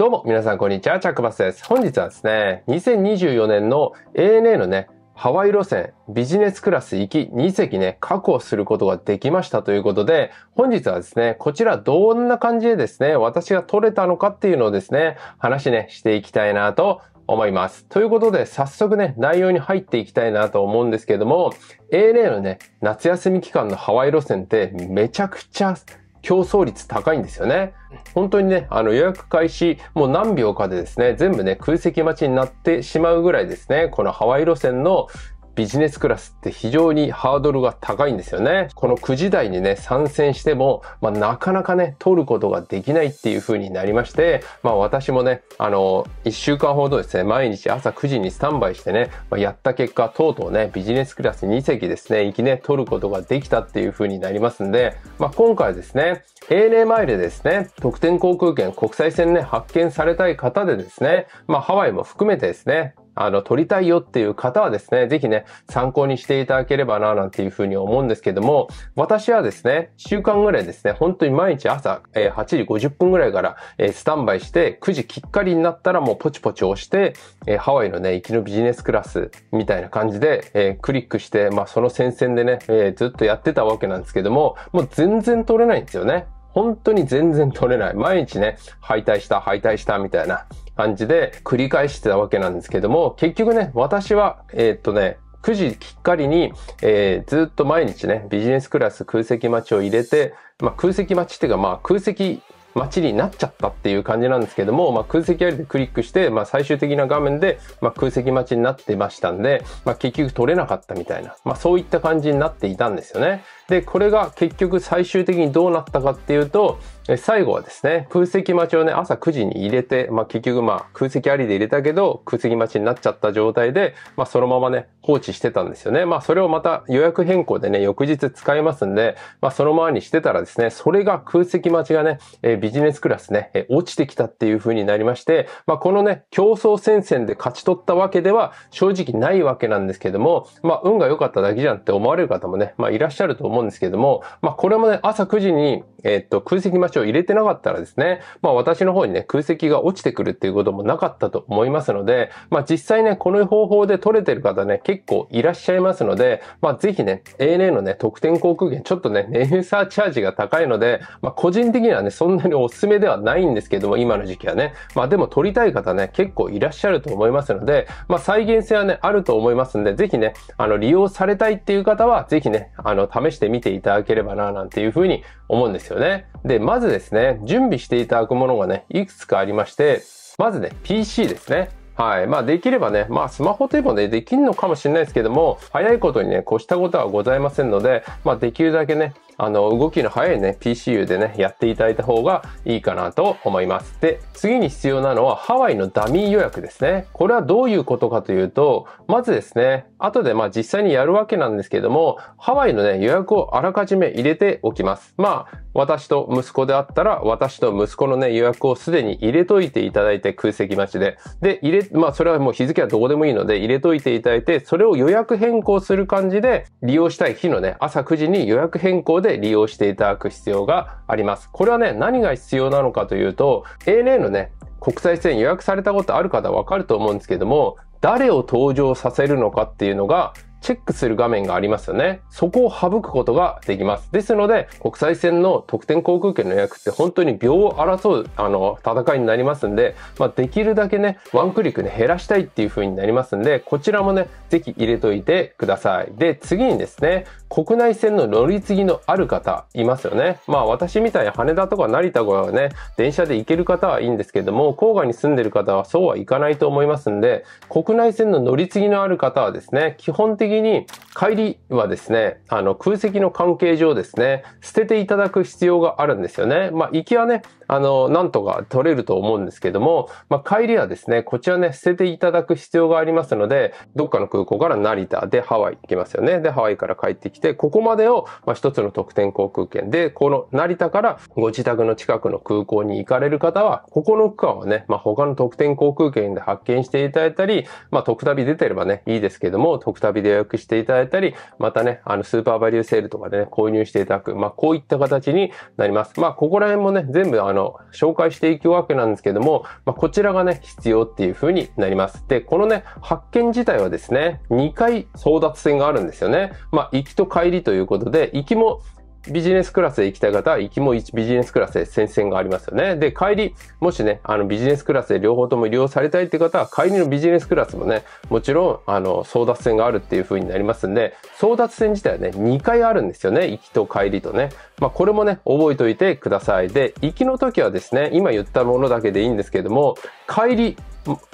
どうも、皆さん、こんにちは。チャックバスです。本日はですね、2024年の ANA のね、ハワイ路線ビジネスクラス行き2席ね、確保することができましたということで、本日はですね、こちらどんな感じでですね、私が取れたのかっていうのをですね、話ね、していきたいなと思います。ということで、早速ね、内容に入っていきたいなと思うんですけども、ANA のね、夏休み期間のハワイ路線ってめちゃくちゃ競争率高いんですよね。本当にね、あの予約開始、もう何秒かでですね、全部ね、空席待ちになってしまうぐらいですね、このハワイ路線のビジネスクラスって非常にハードルが高いんですよね。この9時台にね、参戦しても、まあ、なかなかね、取ることができないっていう風になりまして、まあ私もね、あの、1週間ほどですね、毎日朝9時にスタンバイしてね、まあ、やった結果、とうとうね、ビジネスクラス2席ですね、行きね、取ることができたっていう風になりますんで、まあ今回ですね、ANA マイルですね、特典航空券国際線ね、発見されたい方でですね、まあハワイも含めてですね、あの、撮りたいよっていう方はですね、ぜひね、参考にしていただければな、なんていうふうに思うんですけども、私はですね、週間ぐらいですね、本当に毎日朝、え8時50分ぐらいから、えスタンバイして、9時きっかりになったらもうポチポチ押して、えハワイのね、行きのビジネスクラスみたいな感じで、えクリックして、まあ、その戦線でね、えずっとやってたわけなんですけども、もう全然撮れないんですよね。本当に全然取れない。毎日ね、敗退した、敗退した、みたいな感じで繰り返してたわけなんですけども、結局ね、私は、えー、っとね、9時きっかりに、えー、ずっと毎日ね、ビジネスクラス空席待ちを入れて、まあ、空席待ちっていうか、まあ、空席待ちになっちゃったっていう感じなんですけども、まあ、空席ありでクリックして、まあ、最終的な画面で、まあ、空席待ちになってましたんで、まあ、結局取れなかったみたいな、まあ、そういった感じになっていたんですよね。で、これが結局最終的にどうなったかっていうと、最後はですね、空席待ちをね、朝9時に入れて、まあ結局まあ空席ありで入れたけど、空席待ちになっちゃった状態で、まあそのままね、放置してたんですよね。まあそれをまた予約変更でね、翌日使えますんで、まあそのままにしてたらですね、それが空席待ちがね、えビジネスクラスね、え落ちてきたっていう風になりまして、まあこのね、競争戦線で勝ち取ったわけでは正直ないわけなんですけども、まあ運が良かっただけじゃんって思われる方もね、まあいらっしゃると思うん思うんですけれども、まあ、これもね、朝9時にえっと、空席待ちを入れてなかったらですね、まあ私の方にね、空席が落ちてくるっていうこともなかったと思いますので、まあ実際ね、この方法で取れてる方ね、結構いらっしゃいますので、まあぜひね、ANA のね、特典航空券、ちょっとね、ネイサーチャージが高いので、まあ個人的にはね、そんなにお勧めではないんですけども、今の時期はね、まあでも取りたい方ね、結構いらっしゃると思いますので、まあ再現性はね、あると思いますんで、ぜひね、あの、利用されたいっていう方は、ぜひね、あの、試してみていただければな、なんていうふうに思うんですよね。で、まずですね、準備していただくものがね、いくつかありまして、まずね、PC ですね。はい。まあ、できればね、まあ、スマホでもね、できんのかもしれないですけども、早いことにね、越したことはございませんので、まあ、できるだけね、あの、動きの早いね、PCU でね、やっていただいた方がいいかなと思います。で、次に必要なのは、ハワイのダミー予約ですね。これはどういうことかというと、まずですね、後でまあ実際にやるわけなんですけれども、ハワイのね、予約をあらかじめ入れておきます。まあ、私と息子であったら、私と息子のね、予約をすでに入れといていただいて空席待ちで。で、入れ、まあそれはもう日付はどこでもいいので入れといていただいて、それを予約変更する感じで、利用したい日のね、朝9時に予約変更で利用していただく必要があります。これはね、何が必要なのかというと、ANA のね、国際線予約されたことある方わかると思うんですけども、誰を登場させるのかっていうのがチェックする画面がありますよね。そこを省くことができます。ですので、国際線の特典航空券の予約って本当に秒を争う、あの、戦いになりますんで、まあ、できるだけね、ワンクリックで減らしたいっていう風になりますんで、こちらもね、ぜひ入れといてください。で、次にですね、国内線の乗り継ぎのある方いますよね。まあ、私みたいに羽田とか成田はね、電車で行ける方はいいんですけども、郊外に住んでる方はそうはいかないと思いますんで、国内線の乗り継ぎのある方はですね、基本的的に帰りはですね、あの空席の関係上ですね、捨てていただく必要があるんですよね。まあ、行きはね、あの、なんとか取れると思うんですけども、まあ、帰りはですね、こちらね、捨てていただく必要がありますので、どっかの空港から成田でハワイ行きますよね。で、ハワイから帰ってきて、ここまでを、まあ、一つの特典航空券で、この成田からご自宅の近くの空港に行かれる方は、ここの区間はね、まあ、他の特典航空券で発見していただいたり、まあ、特旅出てればね、いいですけども、特旅で予約していただいたり、またね、あの、スーパーバリューセールとかでね、購入していただく、まあ、こういった形になります。まあ、ここら辺もね、全部、あの、の、紹介していくわけなんですけども、まあ、こちらがね、必要っていう風になります。で、このね、発見自体はですね、2回争奪戦があるんですよね。まあ、行きと帰りということで、行きもビジネスクラスで行きたい方は、行きもビジネスクラスで戦線がありますよね。で、帰り、もしね、あのビジネスクラスで両方とも利用されたいって方は、帰りのビジネスクラスもね、もちろん、あの、争奪戦があるっていう風になりますんで、争奪戦自体はね、2回あるんですよね。行きと帰りとね。まあ、これもね、覚えておいてください。で、行きの時はですね、今言ったものだけでいいんですけども、帰り、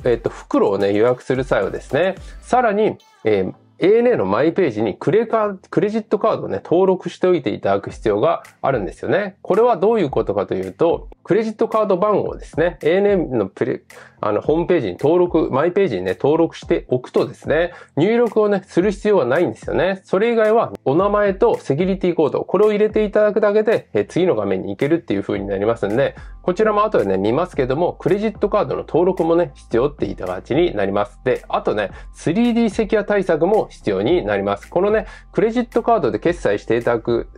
えっと、袋をね、予約する際はですね、さらに、えー ANA のマイページにクレカクレジットカードをね、登録しておいていただく必要があるんですよね。これはどういうことかというと、クレジットカード番号ですね。a n a のプレ、あの、ホームページに登録、マイページにね、登録しておくとですね、入力をね、する必要はないんですよね。それ以外は、お名前とセキュリティコード、これを入れていただくだけで、え次の画面に行けるっていう風になりますんで、こちらも後でね、見ますけども、クレジットカードの登録もね、必要っていた形になります。で、あとね、3D セキュア対策も必要になります。このね、クレジットカードで決済していただく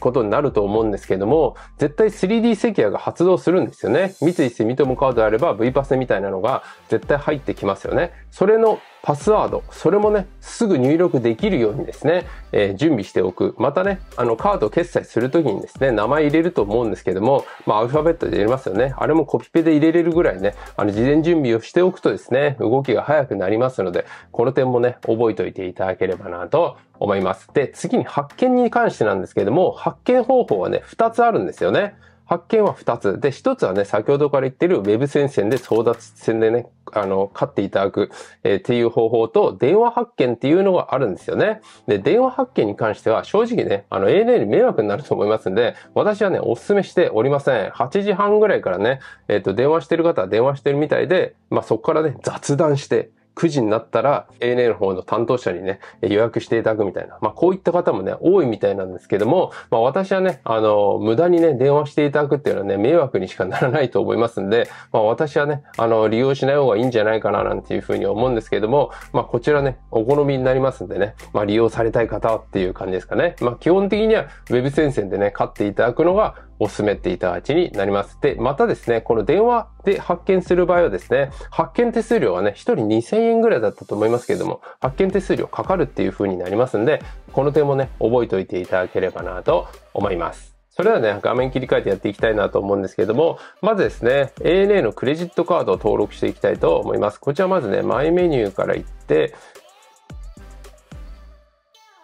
ことになると思うんですけども、絶対 3D セキュアが発動するんですよね。三井住友カードであれば V パスみたいなのが絶対入ってきますよね。それのパスワード、それもね、すぐ入力できるようにですね、えー、準備しておく。またね、あの、カード決済するときにですね、名前入れると思うんですけども、まあ、アルファベットで入れますよね。あれもコピペで入れれるぐらいね、あの、事前準備をしておくとですね、動きが早くなりますので、この点もね、覚えておいていただければなと思います。で、次に発見に関してなんですけども、発見方法はね、2つあるんですよね。発見は2つ。で、1つはね、先ほどから言ってるウェブ戦線で争奪戦でね、あの、勝っていただく、えー、っていう方法と、電話発見っていうのがあるんですよね。で、電話発見に関しては、正直ね、あの、ANA に迷惑になると思いますんで、私はね、お勧めしておりません。8時半ぐらいからね、えっ、ー、と、電話してる方は電話してるみたいで、まあ、そこからね、雑談して、9時になったら ANA の方の担当者にね、予約していただくみたいな。まあ、こういった方もね、多いみたいなんですけども、まあ、私はね、あの、無駄にね、電話していただくっていうのはね、迷惑にしかならないと思いますんで、まあ、私はね、あの、利用しない方がいいんじゃないかななんていうふうに思うんですけども、まあ、こちらね、お好みになりますんでね、まあ、利用されたい方っていう感じですかね。まあ、基本的には Web 戦線でね、勝っていただくのが、お勧めていただきになります。で、またですね、この電話で発見する場合はですね、発見手数料はね、1人2000円ぐらいだったと思いますけれども、発見手数料かかるっていう風になりますんで、この点もね、覚えておいていただければなと思います。それではね、画面切り替えてやっていきたいなと思うんですけれども、まずですね、ANA のクレジットカードを登録していきたいと思います。こちらまずね、マイメニューから行って、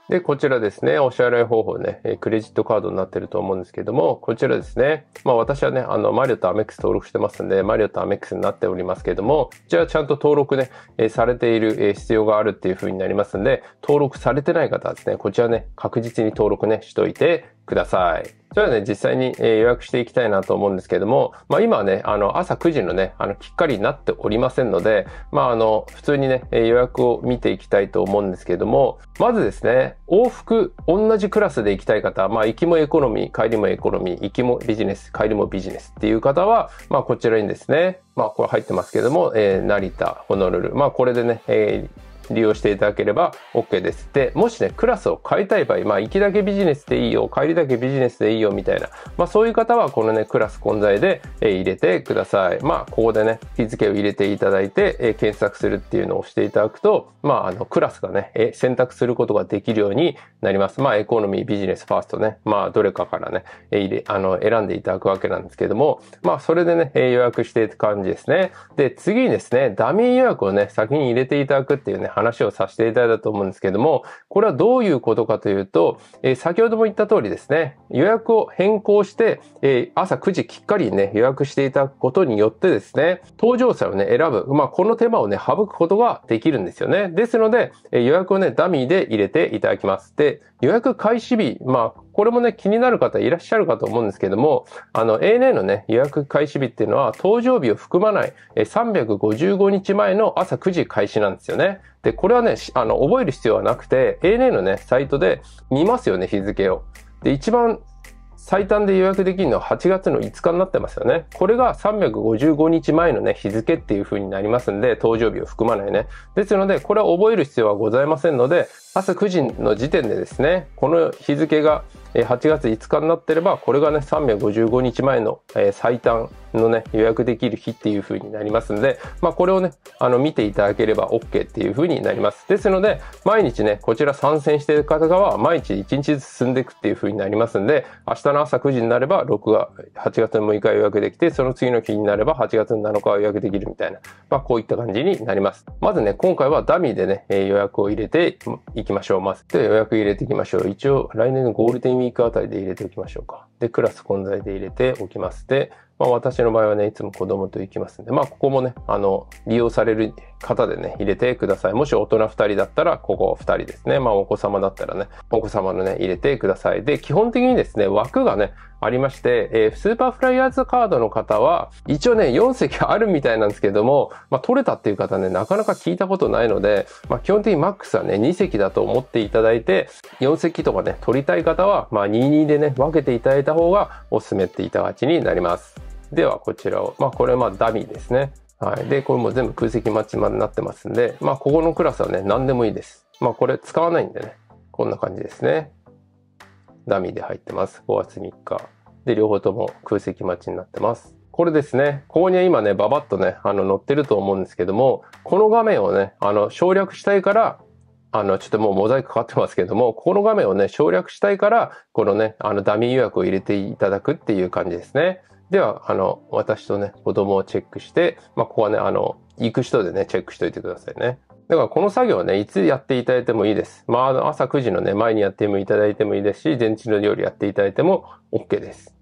で、こちらですね、お支払い方法ね、クレジットカードになってると思うんですけども、こちらですね、まあ私はね、あの、マリオとアメックス登録してますんで、マリオとアメックスになっておりますけども、じゃあちゃんと登録ね、されている必要があるっていう風になりますんで、登録されてない方はですね、こちらね、確実に登録ね、しといてください。それはね、実際に、え予約していきたいなと思うんですけれども、まあ、今はね、あの、朝9時のね、あの、きっかりになっておりませんので、まあ、あの、普通にね、予約を見ていきたいと思うんですけれども、まずですね、往復、同じクラスで行きたい方、まあ、行きもエコノミー、帰りもエコノミー、行きもビジネス、帰りもビジネスっていう方は、まあ、こちらにですね、まあ、これ入ってますけども、えー、成田、ホノルル。まあ、これでね、えー、利用していただければ OK です。で、もしね、クラスを変えたい場合、まあ、行きだけビジネスでいいよ、帰りだけビジネスでいいよみたいな、まあ、そういう方はこのね、クラス混在で、え入れてください。まあ、ここでね、日付を入れていただいて、え検索するっていうのをしていただくと、まあ、あの、クラスがね、え選択することができるようになります。まあ、エコノミー、ビジネス、ファーストね、まあ、どれかからね、え入れ、あの、選んでいただくわけなんですけども、まあ、それでね、え予約していく感じですね。で、次にですね、ダミー予約をね、先に入れていただくっていうね、話をさせていただいたと思うんですけれども、これはどういうことかというと、えー、先ほども言った通りですね、予約を変更して、えー、朝9時きっかりにね、予約していただくことによってですね、搭乗者をね、選ぶ。まあ、この手間をね、省くことができるんですよね。ですので、えー、予約をね、ダミーで入れていただきます。で、予約開始日、まあ、これもね、気になる方いらっしゃるかと思うんですけども、あの、ANA のね、予約開始日っていうのは、搭乗日を含まない355日前の朝9時開始なんですよね。で、これはね、あの、覚える必要はなくて、ANA のね、サイトで見ますよね、日付を。で、一番最短で予約できるのは8月の5日になってますよね。これが355日前のね、日付っていう風になりますんで、搭乗日を含まないね。ですので、これは覚える必要はございませんので、朝9時の時点でですね、この日付が8月5日になってれば、これがね、355日前の最短のね、予約できる日っていう風になりますので、まあこれをね、あの見ていただければ OK っていう風になります。ですので、毎日ね、こちら参戦している方は、毎日1日ずつ進んでいくっていう風になりますので、明日の朝9時になれば、6月、8月6日予約できて、その次の日になれば、8月7日予約できるみたいな、まあこういった感じになります。まずね、今回はダミーでね、予約を入れていききましょう。まず、で予約入れていきましょう。一応、来年のゴールデンウィークあたりで入れておきましょうか。で、クラス混在で入れておきます。で、まあ、私の場合はね、いつも子供と行きますんで、まあ、ここもね、あの、利用される方でね、入れてください。もし大人2人だったら、ここ2人ですね。まあ、お子様だったらね、お子様のね、入れてください。で、基本的にですね、枠がね、ありまして、えー、スーパーフライヤーズカードの方は、一応ね、4席あるみたいなんですけども、まあ、取れたっていう方ね、なかなか聞いたことないので、まあ、基本的にマックスはね、2席だと思っていただいて、4席とかね、取りたい方は、まあ、22でね、分けていただいた方がおすすめっていたがちになります。では、こちらを、まあ、これはまあ、ダミーですね。はい。で、これも全部空席待ちまでなってますんで、まあ、ここのクラスはね、何でもいいです。まあ、これ使わないんでね、こんな感じですね。ダミーで入ってます。5月3日。で、両方とも空席待ちになってます。これですね。ここには今ね、ババッとね、あの、載ってると思うんですけども、この画面をね、あの、省略したいから、あの、ちょっともうモザイクかかってますけども、ここの画面をね、省略したいから、このね、あの、ダミー予約を入れていただくっていう感じですね。では、あの、私とね、子供をチェックして、まあ、ここはね、あの、行く人でね、チェックしといてくださいね。だからこの作業はね、いつやっていただいてもいいです。まあ、朝9時のね、前にやってもいただいてもいいですし、前日の料理やっていただいても OK です。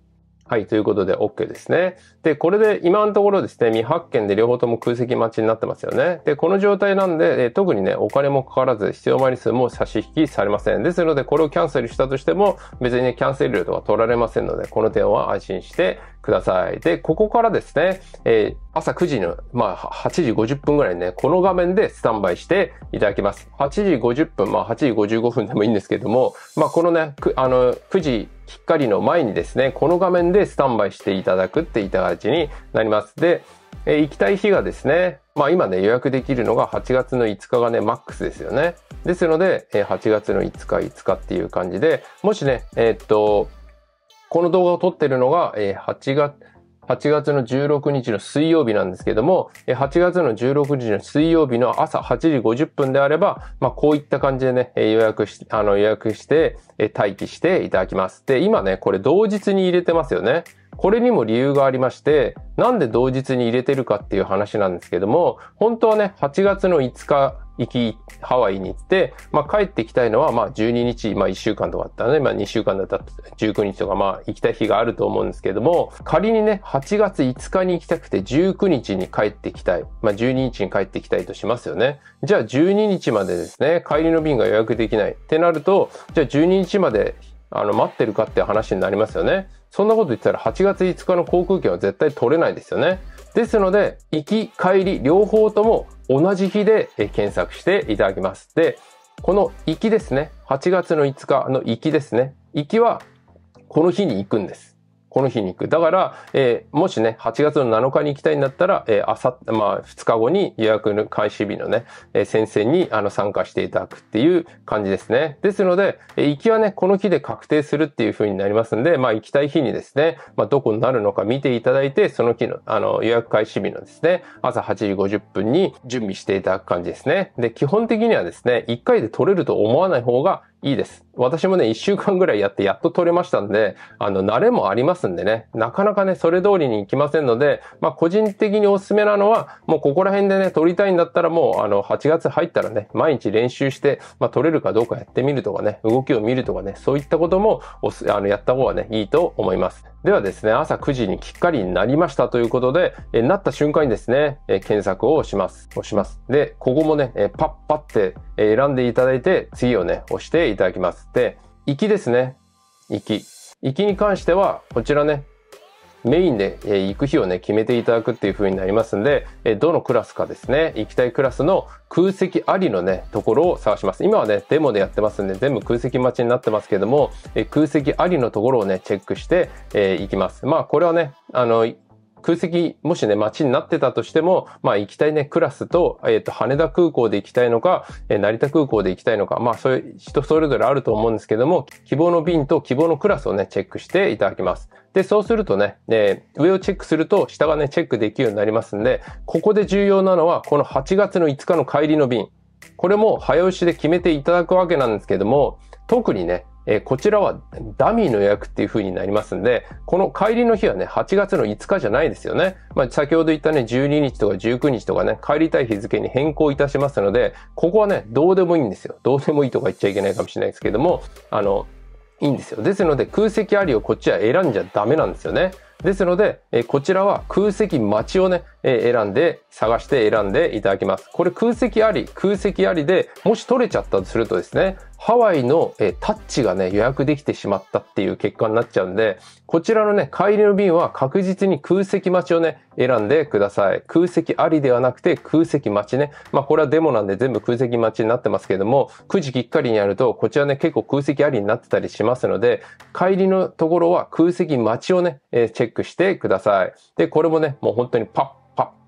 はい、ということで OK ですね。で、これで今のところですね、未発見で両方とも空席待ちになってますよね。で、この状態なんで、え特にね、お金もかからず必要枚数も差し引きされません。ですので、これをキャンセルしたとしても、別にね、キャンセル料とか取られませんので、この点は安心してください。で、ここからですね、え朝9時の、まあ、8時50分ぐらいね、この画面でスタンバイしていただきます。8時50分、まあ、8時55分でもいいんですけども、まあ、このね、あの、9時きっかりの前にですね、この画面でスタンバイしていただくっていた形になります。で、えー、行きたい日がですね、まあ今ね、予約できるのが8月の5日がね、マックスですよね。ですので、えー、8月の5日、5日っていう感じで、もしね、えー、っと、この動画を撮ってるのが、えー、8月、8月の16日の水曜日なんですけども、8月の16日の水曜日の朝8時50分であれば、まあ、こういった感じでね、予約し、あの、予約して、待機していただきます。で、今ね、これ同日に入れてますよね。これにも理由がありまして、なんで同日に入れてるかっていう話なんですけども、本当はね、8月の5日行き、ハワイに行って、まあ帰ってきたいのは、まあ12日、まあ1週間とかあったらね、まあ2週間だったら19日とか、まあ行きたい日があると思うんですけども、仮にね、8月5日に行きたくて19日に帰ってきたい。まあ12日に帰ってきたいとしますよね。じゃあ12日までですね、帰りの便が予約できないってなると、じゃあ12日まであの、待ってるかって話になりますよね。そんなこと言ったら8月5日の航空券は絶対取れないですよね。ですので、行き、帰り、両方とも同じ日で検索していただきます。で、この行きですね。8月の5日の行きですね。行きは、この日に行くんです。この日に行く。だから、えー、もしね、8月の7日に行きたいんだったら、えー、あさまあ、2日後に予約の開始日のね、えー、先生にあの参加していただくっていう感じですね。ですので、えー、行きはね、この日で確定するっていう風になりますんで、まあ、行きたい日にですね、まあ、どこになるのか見ていただいて、その日の、あの、予約開始日のですね、朝8時50分に準備していただく感じですね。で、基本的にはですね、1回で取れると思わない方がいいです。私もね、一週間ぐらいやってやっと取れましたんで、あの、慣れもありますんでね、なかなかね、それ通りに行きませんので、まあ、個人的におすすめなのは、もうここら辺でね、取りたいんだったらもう、あの、8月入ったらね、毎日練習して、まあ、取れるかどうかやってみるとかね、動きを見るとかね、そういったことも、おす、あの、やった方がね、いいと思います。ではですね、朝9時にきっかりになりましたということで、えなった瞬間にですね、え検索をします。押します。で、ここもね、えパッパって選んでいただいて、次をね、押していただきます。で、行きですね。行き。行きに関しては、こちらね、メインで、え行く日をね、決めていただくっていう風になりますんで、えどのクラスかですね、行きたいクラスの空席ありのね、ところを探します。今はね、デモでやってますんで、全部空席待ちになってますけども、え空席ありのところをね、チェックして、えきます。まあ、これはね、あの、空席、もしね、街になってたとしても、まあ行きたいね、クラスと、えっ、ー、と、羽田空港で行きたいのか、えー、成田空港で行きたいのか、まあそういう人それぞれあると思うんですけども、希望の便と希望のクラスをね、チェックしていただきます。で、そうするとね、えー、上をチェックすると下がね、チェックできるようになりますんで、ここで重要なのは、この8月の5日の帰りの便。これも早押しで決めていただくわけなんですけども、特にね、えー、こちらはダミーの予約っていう風になりますんで、この帰りの日はね、8月の5日じゃないですよね。まあ、先ほど言ったね、12日とか19日とかね、帰りたい日付に変更いたしますので、ここはね、どうでもいいんですよ。どうでもいいとか言っちゃいけないかもしれないですけども、あの、いいんですよ。ですので、空席ありをこっちは選んじゃダメなんですよね。ですので、えこちらは空席待ちをね、え選んで、探して選んでいただきます。これ空席あり、空席ありで、もし取れちゃったとするとですね、ハワイの、えタッチがね、予約できてしまったっていう結果になっちゃうんで、こちらのね、帰りの便は確実に空席待ちをね、選んでください。空席ありではなくて空席待ちね。まあこれはデモなんで全部空席待ちになってますけども、9時きっかりにやると、こちらね、結構空席ありになってたりしますので、帰りのところは空席待ちをね、えー、チェックしてください。で、これもね、もう本当にパッ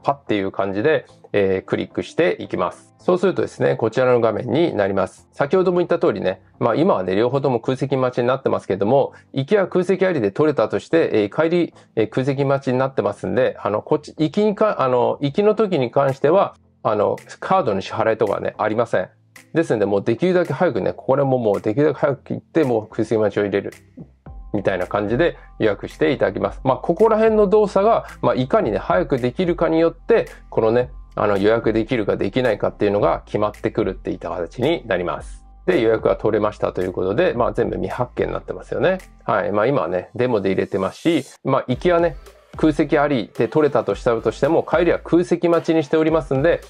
かっていう感じで、えー、クリックしていきます。そうするとですね、こちらの画面になります。先ほども言った通りね、まあ今はね、両方とも空席待ちになってますけども、行きは空席ありで取れたとして、えー、帰り、えー、空席待ちになってますんで、あの、こっち、行きにか、あの、行きの時に関しては、あの、カードの支払いとかね、ありません。ですので、もうできるだけ早くね、これももうできるだけ早く行って、もう空席待ちを入れる。みたいな感じで予約していただきます。まあ、ここら辺の動作が、まあ、いかにね、早くできるかによって、このね、あの、予約できるかできないかっていうのが決まってくるっていった形になります。で、予約が取れましたということで、まあ、全部未発見になってますよね。はい。まあ、今はね、デモで入れてますし、まあ、行きはね、空席ありで取れたとしたとしても、帰りは空席待ちにしておりますんで、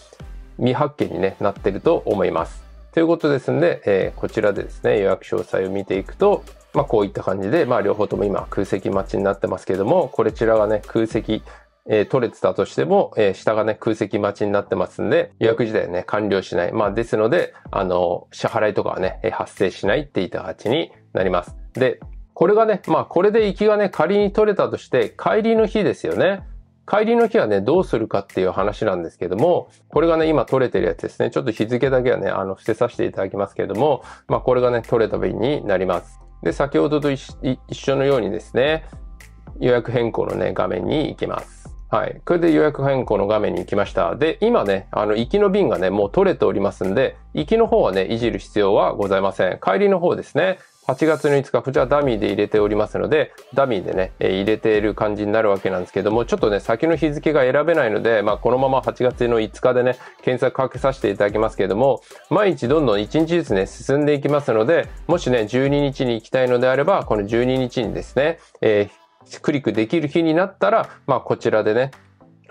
未発見に、ね、なってると思います。ということですんで、えー、こちらでですね、予約詳細を見ていくと、まあ、こういった感じで、まあ、両方とも今空席待ちになってますけども、こちらがね、空席、えー、取れてたとしても、えー、下がね、空席待ちになってますんで、予約自体ね、完了しない。まあ、ですので、あの、支払いとかはね、発生しないっていった形になります。で、これがね、まあ、これで行きがね、仮に取れたとして、帰りの日ですよね。帰りの日はね、どうするかっていう話なんですけども、これがね、今取れてるやつですね。ちょっと日付だけはね、あの、伏せさせていただきますけれども、まあ、これがね、取れた便になります。で、先ほどと一緒のようにですね、予約変更のね、画面に行きます。はい。これで予約変更の画面に行きました。で、今ね、あの、行きの便がね、もう取れておりますんで、行きの方はね、いじる必要はございません。帰りの方ですね。8月の5日、こちらダミーで入れておりますので、ダミーでね、入れている感じになるわけなんですけども、ちょっとね、先の日付が選べないので、まあ、このまま8月の5日でね、検索かけさせていただきますけれども、毎日どんどん1日ずつね、進んでいきますので、もしね、12日に行きたいのであれば、この12日にですね、えークリックできる日になったら、まあ、こちらでね、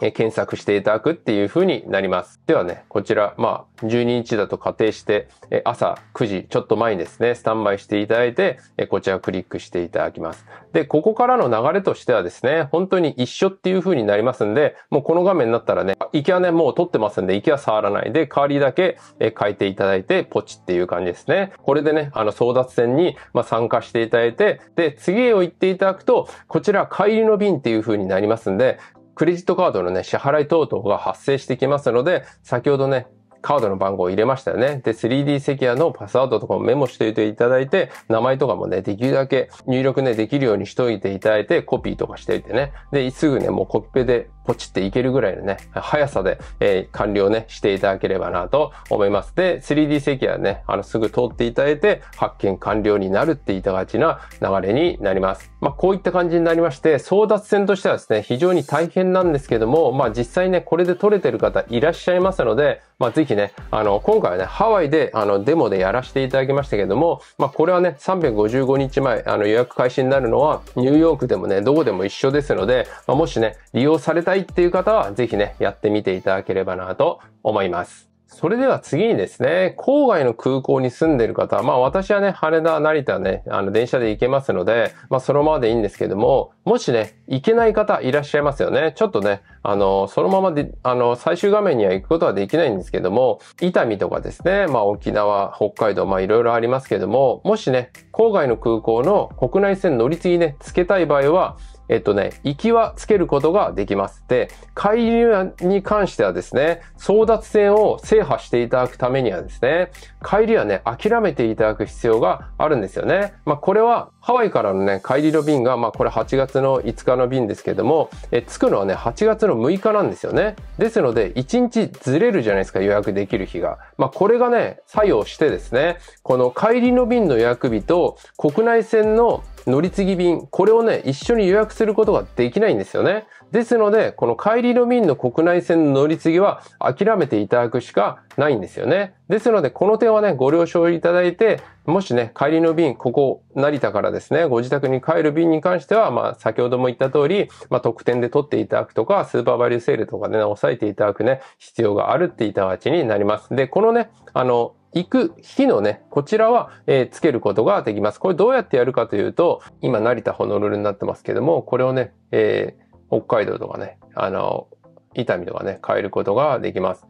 え検索していただくっていう風になります。ではね、こちら、まあ、12日だと仮定して、え朝9時ちょっと前にですね、スタンバイしていただいて、えこちらクリックしていただきます。で、ここからの流れとしてはですね、本当に一緒っていう風になりますんで、もうこの画面になったらね、池はね、もう取ってますんで、池は触らないで、代わりだけ、え変えていただいて、ポチっていう感じですね。これでね、あの、争奪戦に、ま参加していただいて、で、次へを行っていただくと、こちら、帰りの便っていう風になりますんで、クレジットカードのね、支払い等々が発生してきますので、先ほどね、カードの番号を入れましたよね。で、3D セキュアのパスワードとかもメモしておいていただいて、名前とかもね、できるだけ入力ね、できるようにしといていただいて、コピーとかしておいてね。で、すぐね、もうコピペでポチっていけるぐらいのね、速さで、えー、完了ね、していただければなと思います。で、3D 席はね、あの、すぐ通っていただいて、発見完了になるって言いたがちな流れになります。まあ、こういった感じになりまして、争奪戦としてはですね、非常に大変なんですけども、まあ、実際ね、これで取れてる方いらっしゃいますので、まあ、ぜひね、あの、今回はね、ハワイで、あの、デモでやらせていただきましたけども、まあ、これはね、355日前、あの、予約開始になるのは、ニューヨークでもね、どこでも一緒ですので、まあ、もしね、利用されたいっていう方は、ぜひね、やってみていただければなと思います。それでは次にですね、郊外の空港に住んでる方、まあ私はね、羽田、成田ね、あの電車で行けますので、まあそのままでいいんですけども、もしね、行けない方いらっしゃいますよね。ちょっとね、あの、そのままで、あの、最終画面には行くことはできないんですけども、伊丹とかですね、まあ沖縄、北海道、まあいろいろありますけども、もしね、郊外の空港の国内線乗り継ぎね、つけたい場合は、えっとね、行きはつけることができます。で、介入に関してはですね、争奪戦を制覇していただくためにはですね、帰りはね、諦めていただく必要があるんですよね。まあ、これはハワイからのね、帰りの便が、まあ、これ8月の5日の便ですけども、え、着くのはね、8月の6日なんですよね。ですので、1日ずれるじゃないですか、予約できる日が。まあ、これがね、作用してですね、この帰りの便の予約日と国内線の乗り継ぎ便、これをね、一緒に予約することができないんですよね。ですので、この帰りの便の国内線の乗り継ぎは諦めていただくしかないんですよね。ですので、この点はね、ご了承いただいて、もしね、帰りの便、ここ、成田からですね、ご自宅に帰る便に関しては、まあ、先ほども言った通り、まあ、特典で取っていただくとか、スーパーバリューセールとかでね、抑えていただくね、必要があるって言いた形になります。で、このね、あの、行く日のね、こちらは、えつけることができます。これどうやってやるかというと、今成田ホノルルになってますけども、これをね、えー、北海道とかね、あの、伊丹とかね、変えることができます。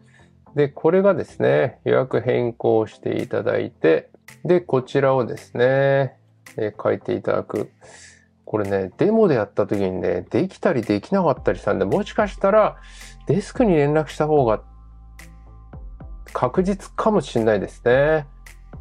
で、これがですね、予約変更していただいて、で、こちらをですね、えー、書いていただく。これね、デモでやった時にね、できたりできなかったりしたんで、もしかしたらデスクに連絡した方が確実かもしんないですね。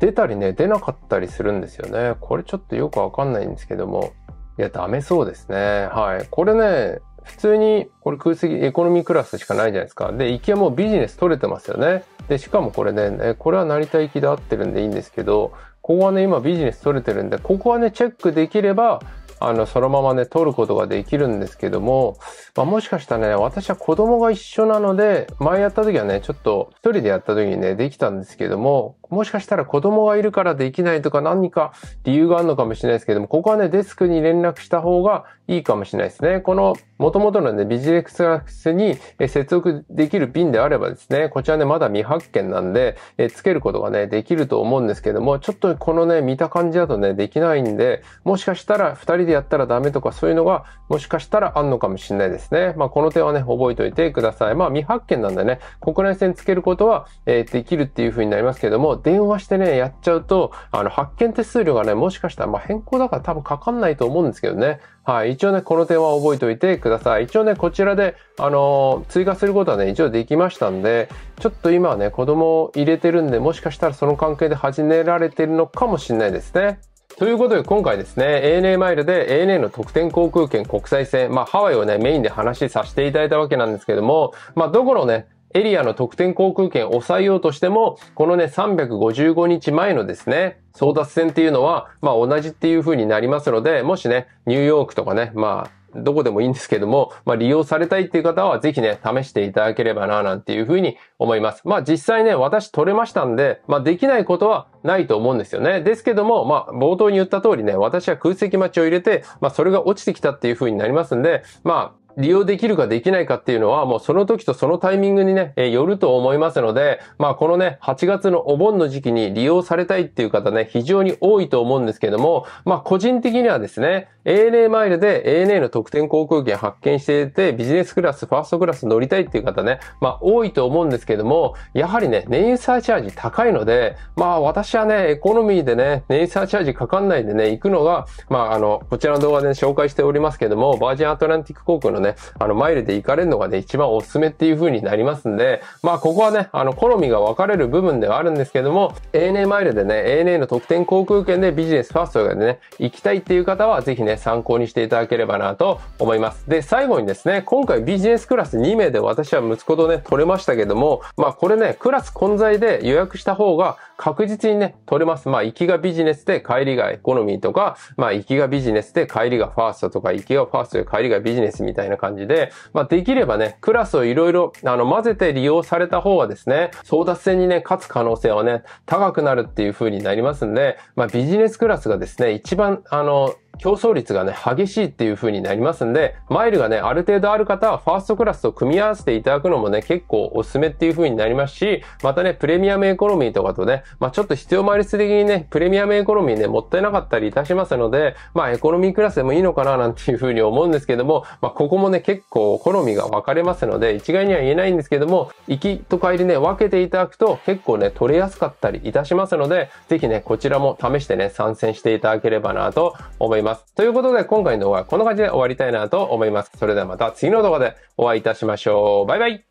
出たりね、出なかったりするんですよね。これちょっとよくわかんないんですけども。いや、ダメそうですね。はい。これね、普通に、これ空席エコノミークラスしかないじゃないですか。で、行きはもうビジネス取れてますよね。で、しかもこれね、これは成田行きで合ってるんでいいんですけど、ここはね、今ビジネス取れてるんで、ここはね、チェックできれば、あの、そのままね、取ることができるんですけども、まあ、もしかしたらね、私は子供が一緒なので、前やった時はね、ちょっと一人でやった時にね、できたんですけども、もしかしたら子供がいるからできないとか何か理由があるのかもしれないですけども、ここはね、デスクに連絡した方がいいかもしれないですね。この元々のね、ビジネスラックスに接続できるピンであればですね、こちらね、まだ未発見なんで、えつけることがね、できると思うんですけども、ちょっとこのね、見た感じだとね、できないんで、もしかしたら二人人でやったらダメとかそういうのがもしかしたらあんのかもしれないですね。まあ、この点はね、覚えておいてください。まあ、未発見なんでね、国内線つけることは、えー、できるっていう風になりますけども、電話してね、やっちゃうと、あの、発見手数料がね、もしかしたら、まあ、変更だから多分かかんないと思うんですけどね。はい。一応ね、この点は覚えておいてください。一応ね、こちらで、あのー、追加することはね、一応できましたんで、ちょっと今はね、子供を入れてるんで、もしかしたらその関係で始められてるのかもしれないですね。ということで今回ですね、ANA マイルで ANA の特典航空券国際線、まあハワイをね、メインで話しさせていただいたわけなんですけども、まあどこのね、エリアの特典航空券を抑えようとしても、このね、355日前のですね、争奪戦っていうのは、まあ同じっていう風になりますので、もしね、ニューヨークとかね、まあどこでもいいんですけども、まあ、利用されたいっていう方はぜひね、試していただければな、なんていうふうに思います。まあ実際ね、私取れましたんで、まあできないことはないと思うんですよね。ですけども、まあ冒頭に言った通りね、私は空席待ちを入れて、まあそれが落ちてきたっていうふうになりますんで、まあ利用できるかできないかっていうのはもうその時とそのタイミングにね、えー、よると思いますので、まあこのね、8月のお盆の時期に利用されたいっていう方ね、非常に多いと思うんですけども、まあ個人的にはですね、ANA マイルで ANA の特典航空券発見していて、ビジネスクラス、ファーストクラス乗りたいっていう方ね、まあ多いと思うんですけども、やはりね、燃油サーチャージ高いので、まあ私はね、エコノミーでね、燃油サーチャージかかんないでね、行くのが、まああの、こちらの動画で、ね、紹介しておりますけども、バージンアトランティック航空のね、あの、マイルで行かれるのがね、一番おすすめっていう風になりますんで、まあここはね、あの、好みが分かれる部分ではあるんですけども、ANA マイルでね、ANA の特典航空券でビジネスファーストでね、行きたいっていう方は、ぜひね、ね、参考にしていただければなと思います。で、最後にですね、今回ビジネスクラス2名で私は息子とね、取れましたけども、まあこれね、クラス混在で予約した方が確実にね、取れます。まあ行きがビジネスで帰りがエコノミーとか、まあ行きがビジネスで帰りがファーストとか、行きがファーストで帰りがビジネスみたいな感じで、まあできればね、クラスをいろいろ、あの、混ぜて利用された方がですね、争奪戦にね、勝つ可能性はね、高くなるっていう風になりますんで、まあビジネスクラスがですね、一番、あの、競争率がね、激しいっていう風になりますんで、マイルがね、ある程度ある方はファーストクラスと組み合わせていただくのもね、結構おすすめっていう風になりますし、またね、プレミアムエコノミーとかとね、まあちょっと必要マイルス的にね、プレミアムエコノミーね、もったいなかったりいたしますので、まあエコノミークラスでもいいのかななんていう風に思うんですけども、まあここもね、結構好みが分かれますので、一概には言えないんですけども、行きと帰りね、分けていただくと結構ね、取れやすかったりいたしますので、ぜひね、こちらも試してね、参戦していただければなと思います。ます。ということで、今回の動画はこんな感じで終わりたいなと思います。それではまた次の動画でお会いいたしましょう。バイバイ